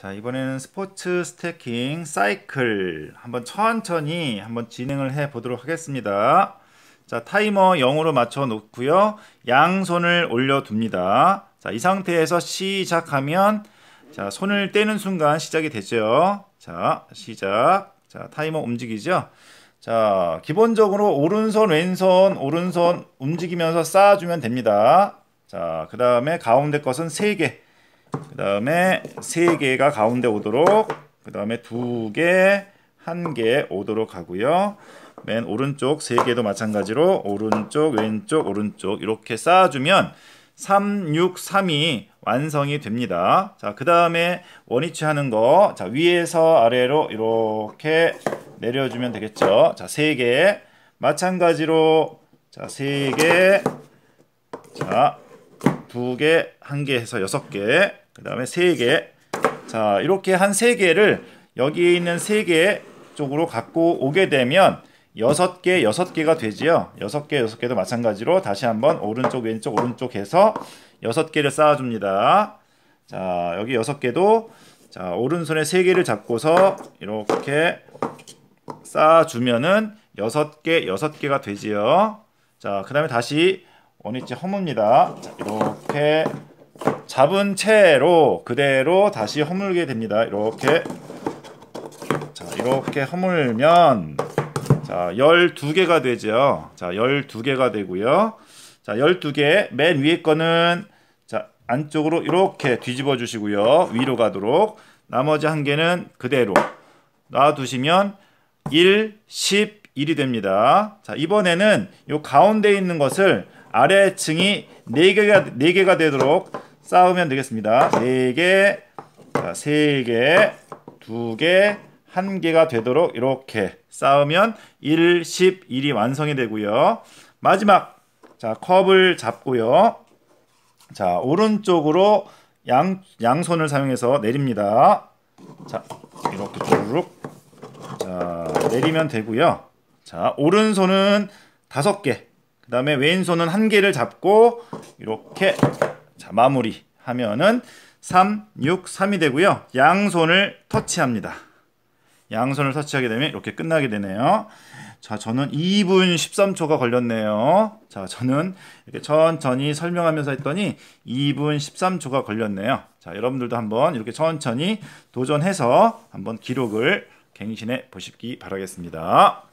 자 이번에는 스포츠 스태킹 사이클 한번 천천히 한번 진행을 해 보도록 하겠습니다 자 타이머 0으로 맞춰 놓고요 양손을 올려 둡니다 자이 상태에서 시작하면 자 손을 떼는 순간 시작이 되죠 자 시작 자 타이머 움직이죠 자 기본적으로 오른손 왼손 오른손 움직이면서 쌓아주면 됩니다 자그 다음에 가운데 것은 3개 그 다음에 세 개가 가운데 오도록 그 다음에 두 개, 한 개 오도록 하고요. 맨 오른쪽 세 개도 마찬가지로 오른쪽, 왼쪽, 오른쪽 이렇게 쌓아주면 3, 6, 3이 완성이 됩니다. 자, 그 다음에 원위치 하는 거, 자, 위에서 아래로 이렇게 내려주면 되겠죠. 자, 세 개. 마찬가지로, 자, 세 개. 자, 두 개, 한개에서 여섯 개, 그 다음에 세 개. 자, 이렇게 한 세 개를 여기 에 있는 세 개 쪽으로 갖고 오게 되면 여섯 개, 여섯 개가 되지요. 여섯 개, 여섯 개도 마찬가지로 다시 한번 오른쪽, 왼쪽, 오른쪽 해서 여섯 개를 쌓아줍니다. 자, 여기 여섯 개도 자, 오른손에 세 개를 잡고서 이렇게 쌓아주면은 여섯 개, 여섯 개가 되지요. 자, 그 다음에 다시 원위치 허무입니다. 자, 이렇게 잡은 채로 그대로 다시 허물게 됩니다. 이렇게 자 이렇게 허물면 자 12개가 되죠. 자 12개가 되고요. 자 12개 맨 위에 거는 자 안쪽으로 이렇게 뒤집어 주시고요. 위로 가도록 나머지 한 개는 그대로 놔두시면 1, 11이 됩니다. 자 이번에는 요 가운데 있는 것을 아래층이 4개가, 4개가 되도록 쌓으면 되겠습니다. 3개, 자, 개 2개, 1개가 되도록 이렇게 쌓으면 1, 11이 완성이 되고요. 마지막, 자 컵을 잡고요. 자 오른쪽으로 양, 양손을 사용해서 내립니다. 자 이렇게 쭉, 자 내리면 되고요. 자 오른손은 5개, 그 다음에 왼손은 1개를 잡고 이렇게 자, 마무리 하면은 3, 6, 3이 되고요. 양손을 터치합니다. 양손을 터치하게 되면 이렇게 끝나게 되네요. 자, 저는 2분 13초가 걸렸네요. 자, 저는 이렇게 천천히 설명하면서 했더니 2분 13초가 걸렸네요. 자, 여러분들도 한번 이렇게 천천히 도전해서 한번 기록을 갱신해 보시기 바라겠습니다.